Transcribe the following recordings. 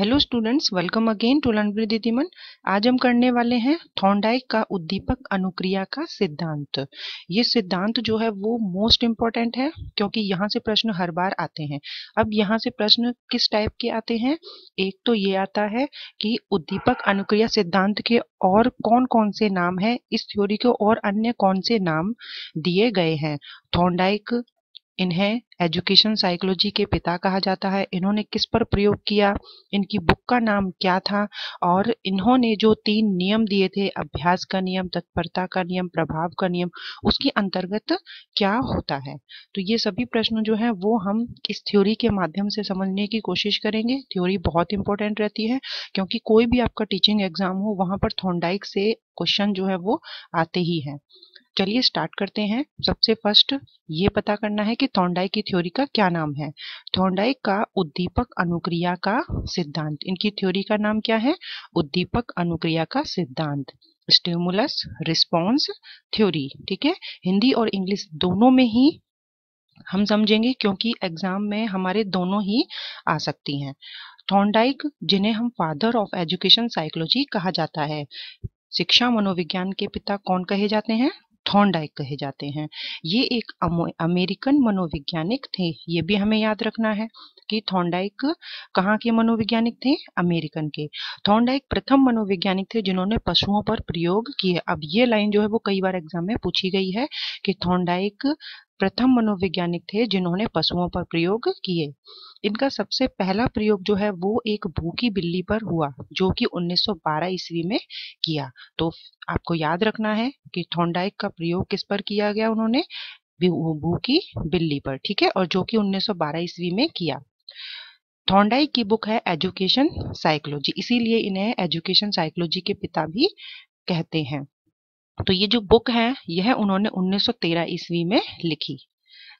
hello students welcome again to learn with आज हम करने वाले हैं थॉन्डाइक का उद्दीपक अनुक्रिया का सिद्धांत ये सिद्धांत जो है वो मोस्ट इम्पॉर्टेंट है क्योंकि यहाँ से प्रश्न हर बार आते हैं अब यहाँ से प्रश्न किस टाइप के आते हैं एक तो ये आता है कि उद्दीपक अनुक्रिया सिद्धांत के और कौन कौन से नाम है इस थ्योरी के और अन्य कौन से नाम दिए गए हैं थोंडाइक इन्हें एजुकेशन साइकोलॉजी के पिता कहा जाता है इन्होंने किस पर प्रयोग किया इनकी बुक का नाम क्या था और इन्होंने जो तीन नियम दिए थे अभ्यास का नियम तत्परता का नियम प्रभाव का नियम उसके अंतर्गत क्या होता है तो ये सभी प्रश्न जो है वो हम इस थ्योरी के माध्यम से समझने की कोशिश करेंगे थ्योरी बहुत इंपॉर्टेंट रहती है क्योंकि कोई भी आपका टीचिंग एग्जाम हो वहां पर थोंडाइक से क्वेश्चन जो है वो आते ही है चलिए स्टार्ट करते हैं सबसे फर्स्ट ये पता करना है कि थोंडाई की थ्योरी का क्या नाम है थोंडाई का उद्दीपक अनुक्रिया का सिद्धांत इनकी थ्योरी का नाम क्या है उद्दीपक अनुक्रिया का सिद्धांत स्टिमुलस रिस्पॉन्स थ्योरी ठीक है हिंदी और इंग्लिश दोनों में ही हम समझेंगे क्योंकि एग्जाम में हमारे दोनों ही आ सकती हैं थॉन्डाइक जिन्हें हम फादर ऑफ एजुकेशन साइकोलॉजी कहा जाता है शिक्षा मनोविज्ञान के पिता कौन कहे जाते हैं थॉन्डाइक कहे जाते हैं ये एक अमेरिकन मनोवैज्ञानिक थे ये भी हमें याद रखना है कि थॉन्डाइक कहाँ के मनोवैज्ञानिक थे अमेरिकन के थॉन्डाइक प्रथम मनोवैज्ञानिक थे जिन्होंने पशुओं पर प्रयोग किए अब ये लाइन जो है वो कई बार एग्जाम में पूछी गई है कि थॉन्डाइक प्रथम मनोवैज्ञानिक थे जिन्होंने पशुओं पर प्रयोग किए इनका सबसे पहला प्रयोग जो है वो एक भूखी बिल्ली पर हुआ जो कि 1912 ईस्वी में किया तो आपको याद रखना है कि थोंडाइक का प्रयोग किस पर किया गया उन्होंने भूखी बिल्ली पर ठीक है और जो कि 1912 ईस्वी में किया थोंडाइक की बुक है एजुकेशन साइकोलॉजी इसीलिए इन्हें एजुकेशन साइकोलॉजी के पिता भी कहते हैं तो ये जो बुक है यह उन्होंने 1913 ईस्वी में लिखी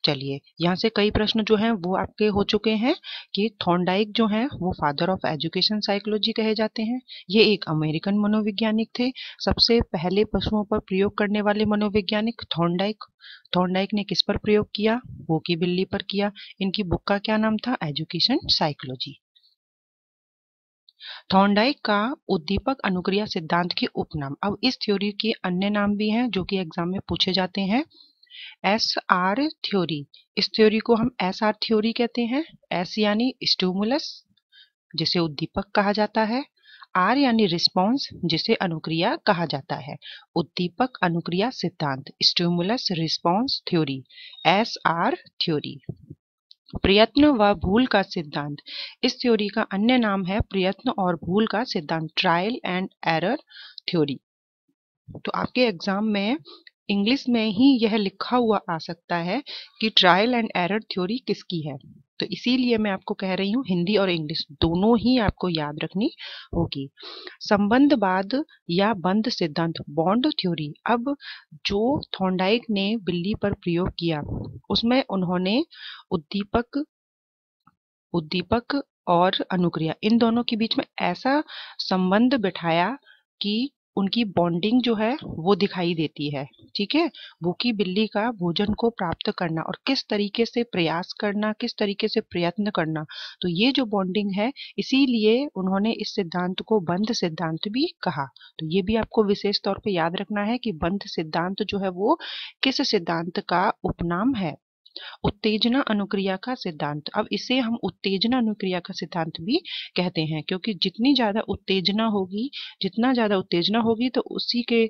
चलिए यहाँ से कई प्रश्न जो हैं वो आपके हो चुके हैं कि थॉन्डाइक जो हैं वो फादर ऑफ एजुकेशन साइकोलॉजी कहे जाते हैं ये एक अमेरिकन मनोवैज्ञानिक थे सबसे पहले पशुओं पर प्रयोग करने वाले मनोवैज्ञानिक थॉन्डाइक थॉर्नडाइक ने किस पर प्रयोग किया वो की बिल्ली पर किया इनकी बुक का क्या नाम था एजुकेशन साइकोलॉजी थॉर्नडाइक का उद्दीपक अनुक्रिया सिद्धांत की उपनाम अब इस थ्योरी के अन्य नाम भी हैं जो कि एग्जाम में पूछे जाते हैं एस आर थ्योरी इस थ्योरी को हम एस आर थ्योरी कहते हैं एस यानी स्टूमुलस जिसे उद्दीपक कहा जाता है आर यानी रिस्पॉन्स जिसे अनुक्रिया कहा जाता है उद्दीपक अनुक्रिया सिद्धांत stimulus response theory S R theory प्रयत्न व भूल का सिद्धांत इस थ्योरी का अन्य नाम है प्रयत्न और भूल का सिद्धांत ट्रायल एंड एरर थ्योरी तो आपके एग्जाम में इंग्लिश में ही यह लिखा हुआ आ सकता है कि ट्रायल एंड एरर थ्योरी किसकी है तो इसीलिए मैं आपको कह रही हूँ हिंदी और इंग्लिश दोनों ही आपको याद रखनी होगी संबंधवाद या बंद सिद्धांत बॉन्ड थ्योरी अब जो थॉन्डाइक ने बिल्ली पर प्रयोग किया उसमें उन्होंने उद्दीपक उद्दीपक और अनुक्रिया इन दोनों के बीच में ऐसा संबंध बिठाया कि उनकी बॉन्डिंग जो है वो दिखाई देती है ठीक है भूखी बिल्ली का भोजन को प्राप्त करना और किस तरीके से प्रयास करना किस तरीके से प्रयत्न करना तो ये जो बॉन्डिंग है इसीलिए उन्होंने इस सिद्धांत को बंध सिद्धांत भी कहा तो ये भी आपको विशेष तौर पर याद रखना है कि बंध सिद्धांत जो है वो किस सिद्धांत का उपनाम है उत्तेजना अनुक्रिया का सिद्धांत अब इसे हम उत्तेजना अनुक्रिया का सिद्धांत भी कहते हैं क्योंकि जितनी ज्यादा उत्तेजना होगी जितना ज्यादा उत्तेजना होगी तो उसी के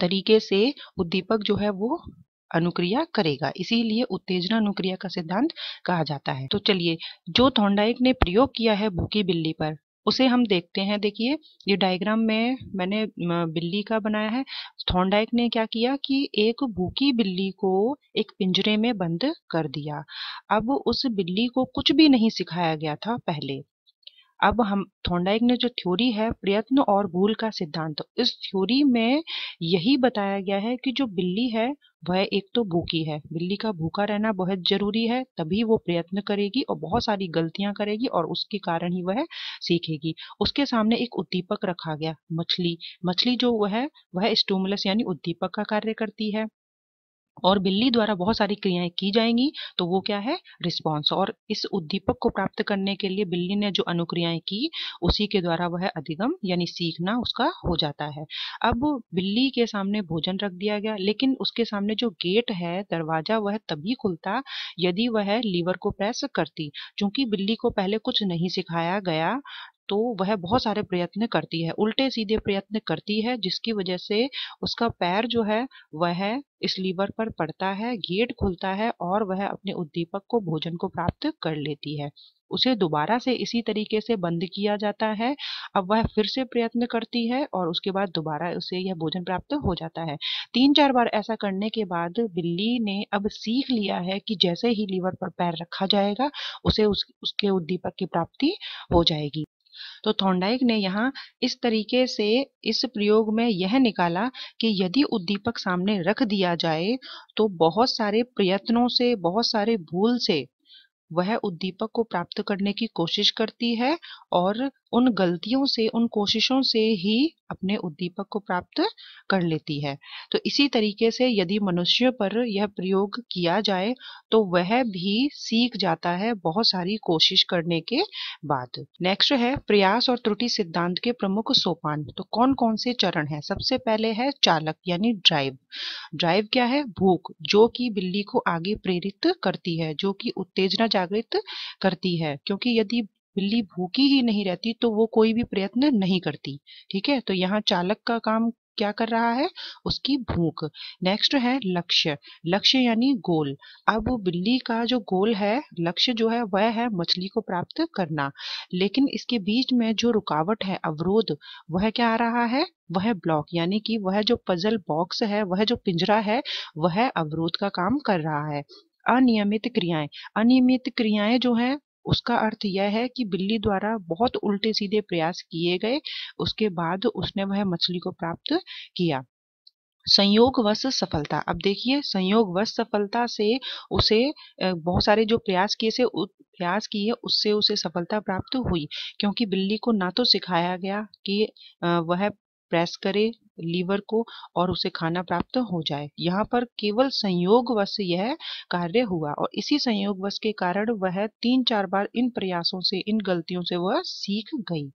तरीके से उद्दीपक जो है वो अनुक्रिया करेगा इसीलिए उत्तेजना अनुक्रिया का सिद्धांत कहा जाता है तो चलिए जो थोंडाइक ने प्रयोग किया है भूखी बिल्ली पर उसे हम देखते हैं देखिए ये डायग्राम में मैंने बिल्ली का बनाया है थॉन्डाइक ने क्या किया कि एक भूखी बिल्ली को एक पिंजरे में बंद कर दिया अब उस बिल्ली को कुछ भी नहीं सिखाया गया था पहले अब हम थोंडाइक ने जो थ्योरी है प्रयत्न और भूल का सिद्धांत इस थ्योरी में यही बताया गया है कि जो बिल्ली है वह एक तो भूखी है बिल्ली का भूखा रहना बहुत जरूरी है तभी वो प्रयत्न करेगी और बहुत सारी गलतियां करेगी और उसके कारण ही वह सीखेगी उसके सामने एक उद्दीपक रखा गया मछली मछली जो वह है वह स्टूमुलस यानी उद्दीपक का कार्य करती है और बिल्ली द्वारा बहुत सारी क्रियाएं की जाएंगी तो वो क्या है रिस्पॉन्स और इस उद्दीपक को प्राप्त करने के लिए बिल्ली ने जो अनुक्रियाएं की उसी के द्वारा वह अधिगम यानी सीखना उसका हो जाता है अब बिल्ली के सामने भोजन रख दिया गया लेकिन उसके सामने जो गेट है दरवाजा वह तभी खुलता यदि वह लीवर को प्रेस करती चूंकि बिल्ली को पहले कुछ नहीं सिखाया गया तो वह बहुत सारे प्रयत्न करती है उल्टे सीधे प्रयत्न करती है जिसकी वजह से उसका पैर जो है वह इस लीवर पर पड़ता है गेट खुलता है और वह अपने उद्दीपक को भोजन को प्राप्त कर लेती है उसे दोबारा से इसी तरीके से बंद किया जाता है अब वह फिर से प्रयत्न करती है और उसके बाद दोबारा उसे यह भोजन प्राप्त हो जाता है तीन चार बार ऐसा करने के बाद बिल्ली ने अब सीख लिया है कि जैसे ही लीवर पर पैर रखा जाएगा उसे उस, उसके उद्दीपक की प्राप्ति हो जाएगी तो थोंडाइक ने यहाँ इस तरीके से इस प्रयोग में यह निकाला कि यदि उद्दीपक सामने रख दिया जाए तो बहुत सारे प्रयत्नों से बहुत सारे भूल से वह उद्दीपक को प्राप्त करने की कोशिश करती है और उन गलतियों से उन कोशिशों से ही अपने उद्दीपक को प्राप्त कर लेती है तो इसी तरीके से यदि मनुष्य पर यह प्रयोग किया जाए तो वह भी सीख जाता है बहुत सारी कोशिश करने के बाद नेक्स्ट है प्रयास और त्रुटि सिद्धांत के प्रमुख सोपान तो कौन कौन से चरण है सबसे पहले है चालक यानी ड्राइव ड्राइव क्या है भूख जो कि बिल्ली को आगे प्रेरित करती है जो कि उत्तेजना जागृत करती है क्योंकि यदि बिल्ली भूखी ही नहीं रहती तो वो कोई भी प्रयत्न नहीं करती ठीक है तो यहाँ चालक का काम क्या कर रहा है उसकी भूख नेक्स्ट है लक्ष्य लक्ष्य यानी गोल अब बिल्ली का जो गोल है लक्ष्य जो है वह है मछली को प्राप्त करना लेकिन इसके बीच में जो रुकावट है अवरोध वह क्या आ रहा है वह ब्लॉक यानी कि वह जो पजल बॉक्स है वह जो पिंजरा है वह अवरोध का काम कर रहा है अनियमित क्रियाएं अनियमित क्रियाएं जो हैं उसका अर्थ यह है कि बिल्ली द्वारा बहुत उल्टे सीधे प्रयास किए गए उसके बाद उसने वह मछली को प्राप्त किया संयोगवश सफलता अब देखिए संयोगवश सफलता से उसे बहुत सारे जो प्रयास किए से प्रयास किए उससे उसे सफलता प्राप्त हुई क्योंकि बिल्ली को ना तो सिखाया गया कि वह प्रेस करे लीवर को और उसे खाना प्राप्त हो जाए यहाँ पर केवल संयोगवश यह कार्य हुआ और इसी संयोगवश के कारण वह तीन चार बार इन प्रयासों से इन गलतियों से वह सीख गई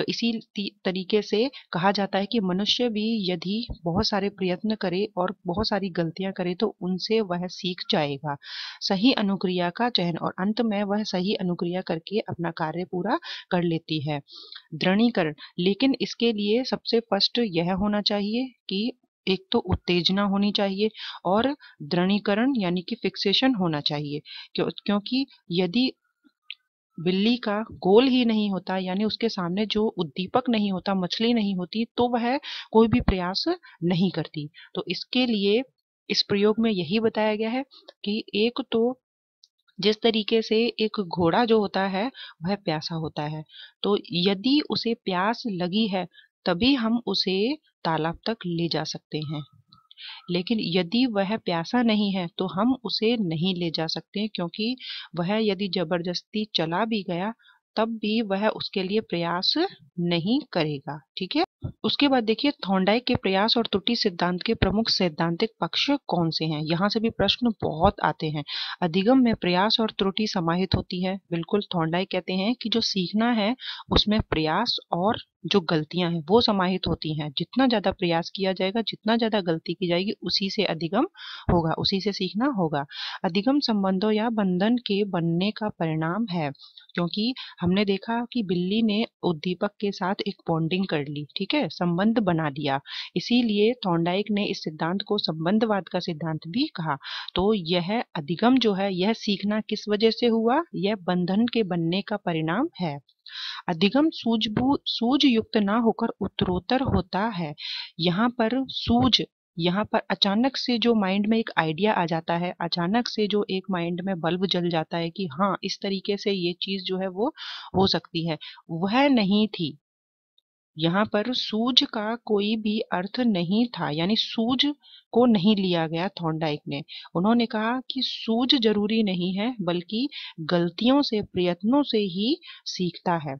तो इसी तरीके से कहा जाता है कि मनुष्य भी यदि बहुत सारे प्रयत्न करे और बहुत सारी गलतियां करे तो उनसे वह सीख जाएगा सही अनुक्रिया का चयन और अंत में वह सही अनुक्रिया करके अपना कार्य पूरा कर लेती है दृढ़ीकरण लेकिन इसके लिए सबसे फर्स्ट यह होना चाहिए कि एक तो उत्तेजना होनी चाहिए और दृढ़ीकरण यानी कि फिक्सेशन होना चाहिए क्यों क्योंकि यदि बिल्ली का गोल ही नहीं होता यानी उसके सामने जो उद्दीपक नहीं होता मछली नहीं होती तो वह कोई भी प्रयास नहीं करती तो इसके लिए इस प्रयोग में यही बताया गया है कि एक तो जिस तरीके से एक घोड़ा जो होता है वह प्यासा होता है तो यदि उसे प्यास लगी है तभी हम उसे तालाब तक ले जा सकते हैं लेकिन यदि वह प्यासा नहीं है तो हम उसे नहीं ले जा सकते क्योंकि वह यदि जबरदस्ती चला भी गया तब भी वह उसके लिए प्रयास नहीं करेगा ठीक है उसके बाद देखिए थोंडाई के प्रयास और त्रुटि सिद्धांत के प्रमुख सैद्धांतिक पक्ष कौन से हैं यहाँ से भी प्रश्न बहुत आते हैं अधिगम में प्रयास और त्रुटि समाहित होती है बिल्कुल थोंडाई कहते हैं कि जो सीखना है उसमें प्रयास और जो गलतियां हैं वो समाहित होती हैं जितना ज़्यादा प्रयास किया जाएगा जितना ज़्यादा गलती की जाएगी उसी से अधिगम होगा उसी से सीखना होगा अधिगम संबंधों या बंधन के बनने का परिणाम है क्योंकि हमने देखा कि बिल्ली ने उद्दीपक के साथ एक बॉन्डिंग कर ली ठीक है संबंध बना दिया इसीलिए थोंडाइक ने इस सिद्धांत को संबंधवाद का सिद्धांत भी कहा तो यह अधिगम जो है यह सीखना किस वजह से हुआ यह बंधन के बनने का परिणाम है अधिगम सूझ सूझ युक्त ना होकर उत्तरोत्तर होता है यहाँ पर सूझ यहाँ पर अचानक से जो माइंड में एक आइडिया आ जाता है अचानक से जो एक माइंड में बल्ब जल जाता है कि हाँ इस तरीके से ये चीज़ जो है वो हो सकती है वह नहीं थी यहाँ पर सूज का कोई भी अर्थ नहीं था यानी सूज को नहीं लिया गया थॉर्नडाइक ने उन्होंने कहा कि सूज जरूरी नहीं है बल्कि गलतियों से प्रयत्नों से ही सीखता है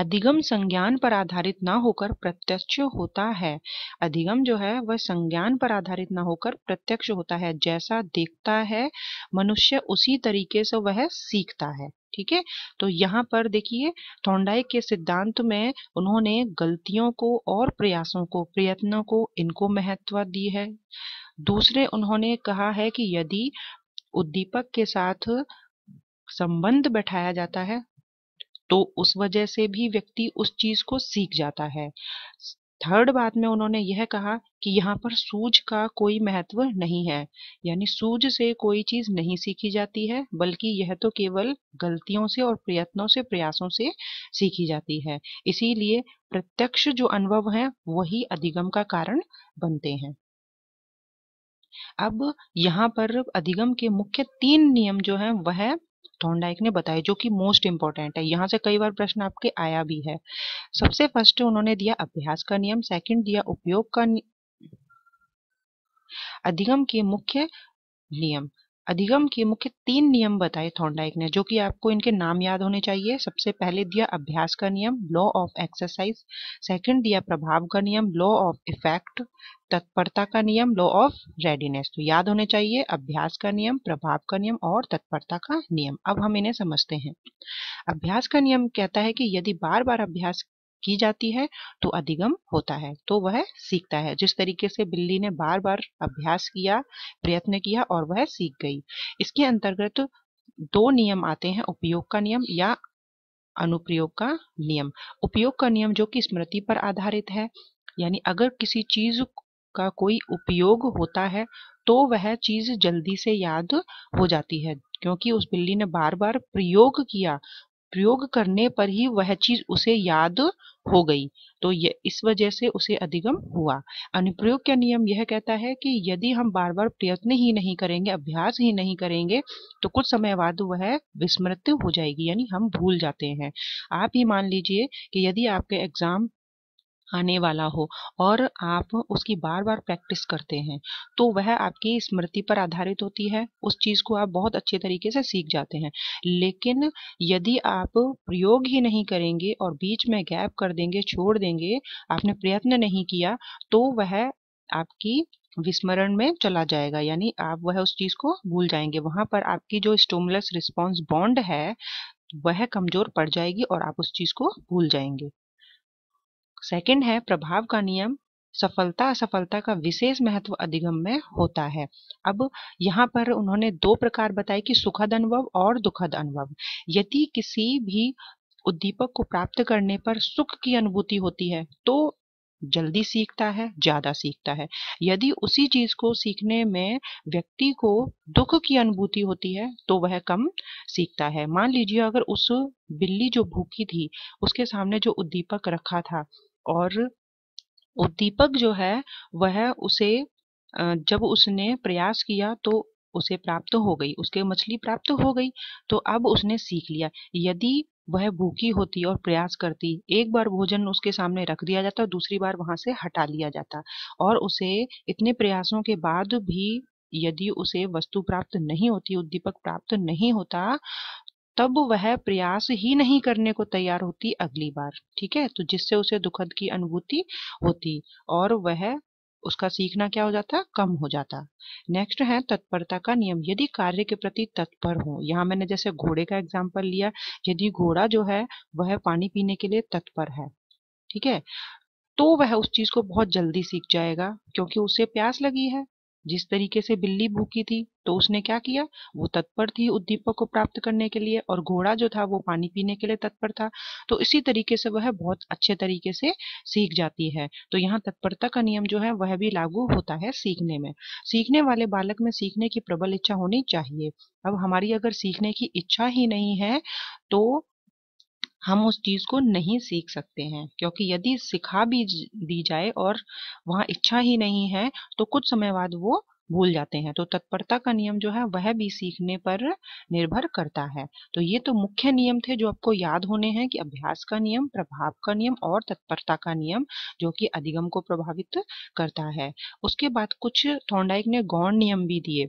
अधिगम संज्ञान पर आधारित ना होकर प्रत्यक्ष होता है अधिगम जो है वह संज्ञान पर आधारित ना होकर प्रत्यक्ष होता है जैसा देखता है मनुष्य उसी तरीके से वह सीखता है ठीक है तो यहाँ पर देखिए थोंडाई के सिद्धांत में उन्होंने गलतियों को और प्रयासों को प्रयत्नों को इनको महत्व दी है दूसरे उन्होंने कहा है कि यदि उद्दीपक के साथ संबंध बैठाया जाता है तो उस वजह से भी व्यक्ति उस चीज को सीख जाता है थर्ड बात में उन्होंने यह कहा कि यहाँ पर सूझ का कोई महत्व नहीं है यानी सूझ से कोई चीज नहीं सीखी जाती है बल्कि यह तो केवल गलतियों से और प्रयत्नों से प्रयासों से सीखी जाती है इसीलिए प्रत्यक्ष जो अनुभव है वही अधिगम का कारण बनते हैं अब यहाँ पर अधिगम के मुख्य तीन नियम जो हैं वह थोंडाइक ने बताया जो कि मोस्ट इंपॉर्टेंट है यहाँ से कई बार प्रश्न आपके आया भी है सबसे फर्स्ट उन्होंने दिया अभ्यास का नियम सेकंड दिया उपयोग का अधिगम के मुख्य नियम अधिगम के मुख्य तीन नियम बताए थोंडाइक ने जो कि आपको इनके नाम याद होने चाहिए सबसे पहले दिया अभ्यास का नियम लॉ ऑफ एक्सरसाइज सेकंड दिया प्रभाव का नियम लॉ ऑफ इफेक्ट तत्परता का नियम लॉ ऑफ रेडीनेस तो याद होने चाहिए अभ्यास का नियम प्रभाव का नियम और तत्परता का नियम अब हम इन्हें समझते हैं अभ्यास का नियम कहता है कि यदि बार बार अभ्यास की जाती है तो अधिगम होता है तो वह सीखता है जिस तरीके से बिल्ली ने बार बार अभ्यास किया प्रयत्न किया और वह सीख गई इसके अंतर्गत दो नियम आते हैं उपयोग का नियम या अनुप्रयोग का नियम उपयोग का नियम जो कि स्मृति पर आधारित है यानी अगर किसी चीज का कोई उपयोग होता है तो वह चीज जल्दी से याद हो जाती है क्योंकि उस बिल्ली ने बार बार प्रयोग किया प्रयोग करने पर ही वह चीज उसे याद हो गई तो ये इस वजह से उसे अधिगम हुआ अनुप्रयोग का नियम यह कहता है कि यदि हम बार बार प्रयत्न ही नहीं करेंगे अभ्यास ही नहीं करेंगे तो कुछ समय बाद वह विस्मृत हो जाएगी यानी हम भूल जाते हैं आप ही मान लीजिए कि यदि आपके एग्जाम आने वाला हो और आप उसकी बार बार प्रैक्टिस करते हैं तो वह आपकी स्मृति पर आधारित होती है उस चीज़ को आप बहुत अच्छे तरीके से सीख जाते हैं लेकिन यदि आप प्रयोग ही नहीं करेंगे और बीच में गैप कर देंगे छोड़ देंगे आपने प्रयत्न नहीं किया तो वह आपकी विस्मरण में चला जाएगा यानी आप वह उस चीज़ को भूल जाएंगे वहाँ पर आपकी जो स्टोमलेस रिस्पॉन्स बॉन्ड है वह कमज़ोर पड़ जाएगी और आप उस चीज़ को भूल जाएंगे सेकंड है प्रभाव का नियम सफलता असफलता का विशेष महत्व अधिगम में होता है अब यहाँ पर उन्होंने दो प्रकार बताए कि सुखद अनुभव और दुखद अनुभव यदि किसी भी उद्दीपक को प्राप्त करने पर सुख की अनुभूति होती है तो जल्दी सीखता है ज्यादा सीखता है यदि उसी चीज को सीखने में व्यक्ति को दुख की अनुभूति होती है तो वह कम सीखता है मान लीजिए अगर उस बिल्ली जो भूखी थी उसके सामने जो उद्दीपक रखा था और उद्दीपक जो है वह उसे जब उसने प्रयास किया तो उसे प्राप्त हो गई उसके मछली प्राप्त हो गई तो अब उसने सीख लिया यदि वह भूखी होती और प्रयास करती एक बार भोजन उसके सामने रख दिया जाता और दूसरी बार वहां से हटा लिया जाता और उसे इतने प्रयासों के बाद भी यदि उसे वस्तु प्राप्त नहीं होती उद्दीपक प्राप्त नहीं होता तब वह प्रयास ही नहीं करने को तैयार होती अगली बार ठीक है तो जिससे उसे दुखद की अनुभूति होती और वह उसका सीखना क्या हो जाता कम हो जाता नेक्स्ट है तत्परता का नियम यदि कार्य के प्रति तत्पर हो यहाँ मैंने जैसे घोड़े का एग्जाम्पल लिया यदि घोड़ा जो है वह पानी पीने के लिए तत्पर है ठीक है तो वह उस चीज को बहुत जल्दी सीख जाएगा क्योंकि उसे प्यास लगी है जिस तरीके से बिल्ली भूखी थी तो उसने क्या किया वो तत्पर थी उद्दीपक को प्राप्त करने के लिए और घोड़ा जो था वो पानी पीने के लिए तत्पर था तो इसी तरीके से वह बहुत अच्छे तरीके से सीख जाती है तो यहाँ तत्परता का नियम जो है वह भी लागू होता है सीखने में सीखने वाले बालक में सीखने की प्रबल इच्छा होनी चाहिए अब हमारी अगर सीखने की इच्छा ही नहीं है तो हम उस चीज़ को नहीं सीख सकते हैं क्योंकि यदि सिखा भी दी जाए और वहाँ इच्छा ही नहीं है तो कुछ समय बाद वो भूल जाते हैं तो तत्परता का नियम जो है वह भी सीखने पर निर्भर करता है तो ये तो मुख्य नियम थे जो आपको याद होने हैं कि अभ्यास का नियम प्रभाव का नियम और तत्परता का नियम जो कि अधिगम को प्रभावित करता है उसके बाद कुछ थोंडाइक ने गौण नियम भी दिए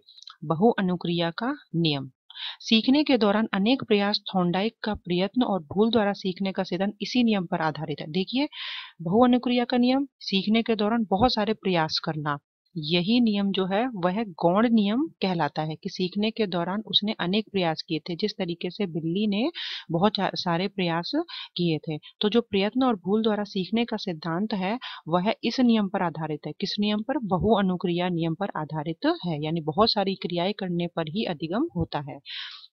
बहु अनुक्रिया का नियम सीखने के दौरान अनेक प्रयास थोंडाइक का प्रयत्न और भूल द्वारा सीखने का सिद्धांत इसी नियम पर आधारित है देखिए बहुअनुक्रिया का नियम सीखने के दौरान बहुत सारे प्रयास करना यही नियम जो है वह गौण नियम कहलाता है कि सीखने के दौरान उसने अनेक प्रयास किए थे जिस तरीके से बिल्ली ने बहुत सारे प्रयास किए थे तो जो प्रयत्न और भूल द्वारा सीखने का सिद्धांत है वह इस नियम पर आधारित है किस नियम पर बहु अनुक्रिया नियम पर आधारित है यानी बहुत सारी क्रियाएं करने पर ही अधिगम होता है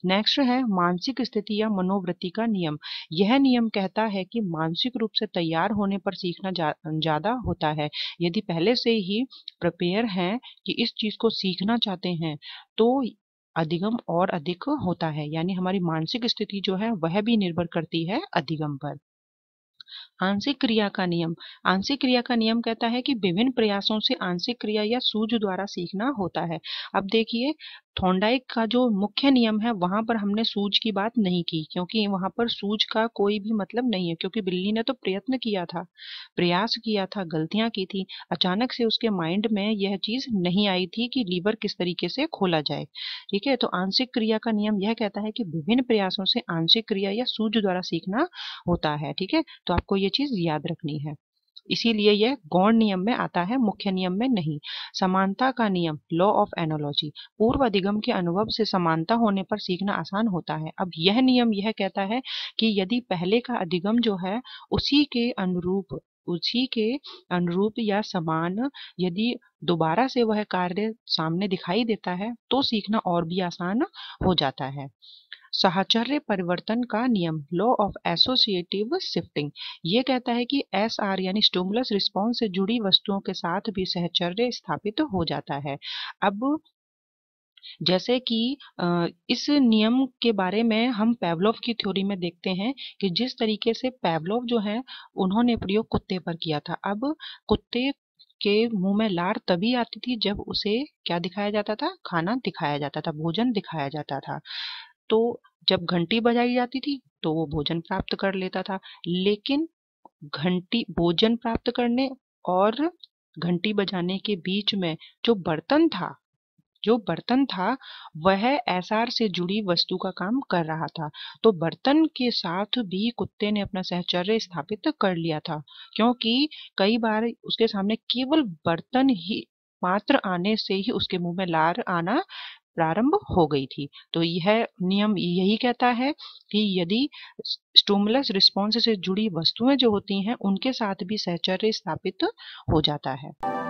नेक्स्ट है मानसिक स्थिति या मनोवृत्ति का नियम यह नियम कहता है कि मानसिक रूप से तैयार होने पर सीखना ज़्यादा होता है यदि पहले से ही प्रिपेयर हैं कि इस चीज़ को सीखना चाहते हैं तो अधिगम और अधिक होता है यानी हमारी मानसिक स्थिति जो है वह भी निर्भर करती है अधिगम पर आंशिक क्रिया का नियम आंशिक क्रिया का नियम कहता है कि विभिन्न प्रयासों से आंशिक क्रिया या सूझ द्वारा सीखना होता है अब देखिए थोंडाइक का जो मुख्य नियम है वहां पर हमने सूज की बात नहीं की क्योंकि वहां पर सूज का कोई भी मतलब नहीं है क्योंकि बिल्ली ने तो प्रयत्न किया था प्रयास किया था गलतियां की थी अचानक से उसके माइंड में यह चीज़ नहीं आई थी कि लीवर किस तरीके से खोला जाए ठीक है तो आंशिक क्रिया का नियम यह कहता है कि विभिन्न प्रयासों से आंशिक क्रिया या सूज द्वारा सीखना होता है ठीक है तो आपको ये चीज़ याद रखनी है इसीलिए यह गौण नियम में आता है मुख्य नियम में नहीं समानता का नियम लॉ ऑफ एनोलॉजी पूर्व अधिगम के अनुभव से समानता होने पर सीखना आसान होता है अब यह नियम यह कहता है कि यदि पहले का अधिगम जो है उसी के अनुरूप उसी के अनुरूप या समान यदि दोबारा से वह कार्य सामने दिखाई देता है तो सीखना और भी आसान हो जाता है साहचर्य परिवर्तन का नियम लॉ ऑफ एसोसिएटिव शिफ्टिंग ये कहता है कि एस आर यानी स्टोमुलस रिस्पॉन्स से जुड़ी वस्तुओं के साथ भी सहचर्य स्थापित हो जाता है अब जैसे कि इस नियम के बारे में हम पेवलोव की थ्योरी में देखते हैं कि जिस तरीके से पेवलोव जो है उन्होंने प्रयोग कुत्ते पर किया था अब कुत्ते के मुंह में लार तभी आती थी जब उसे क्या दिखाया जाता था खाना दिखाया जाता था भोजन दिखाया जाता था तो जब घंटी बजाई जाती थी तो वो भोजन प्राप्त कर लेता था लेकिन घंटी भोजन प्राप्त करने और घंटी बजाने के बीच में जो बर्तन था जो बर्तन था वह एसआर से जुड़ी वस्तु का काम कर रहा था तो बर्तन के साथ भी कुत्ते ने अपना सहचर्य स्थापित कर लिया था क्योंकि कई बार उसके सामने केवल बर्तन ही मात्र आने से ही उसके मुंह में लार आना प्रारंभ हो गई थी तो यह नियम यही कहता है कि यदि स्टूमलस रिस्पॉन्स से जुड़ी वस्तुएं जो होती हैं उनके साथ भी सहचर्य स्थापित हो जाता है